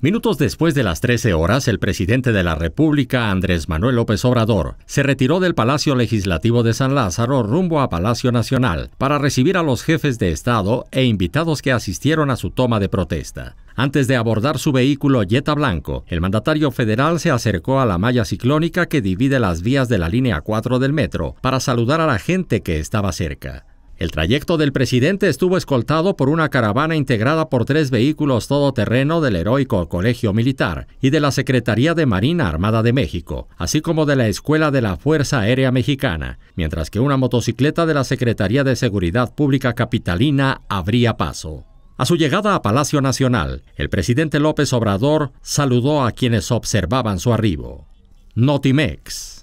Minutos después de las 13 horas, el presidente de la República, Andrés Manuel López Obrador, se retiró del Palacio Legislativo de San Lázaro rumbo a Palacio Nacional para recibir a los jefes de Estado e invitados que asistieron a su toma de protesta. Antes de abordar su vehículo Jetta Blanco, el mandatario federal se acercó a la malla ciclónica que divide las vías de la línea 4 del metro para saludar a la gente que estaba cerca. El trayecto del presidente estuvo escoltado por una caravana integrada por tres vehículos todoterreno del heroico Colegio Militar y de la Secretaría de Marina Armada de México, así como de la Escuela de la Fuerza Aérea Mexicana, mientras que una motocicleta de la Secretaría de Seguridad Pública Capitalina abría paso. A su llegada a Palacio Nacional, el presidente López Obrador saludó a quienes observaban su arribo. Notimex.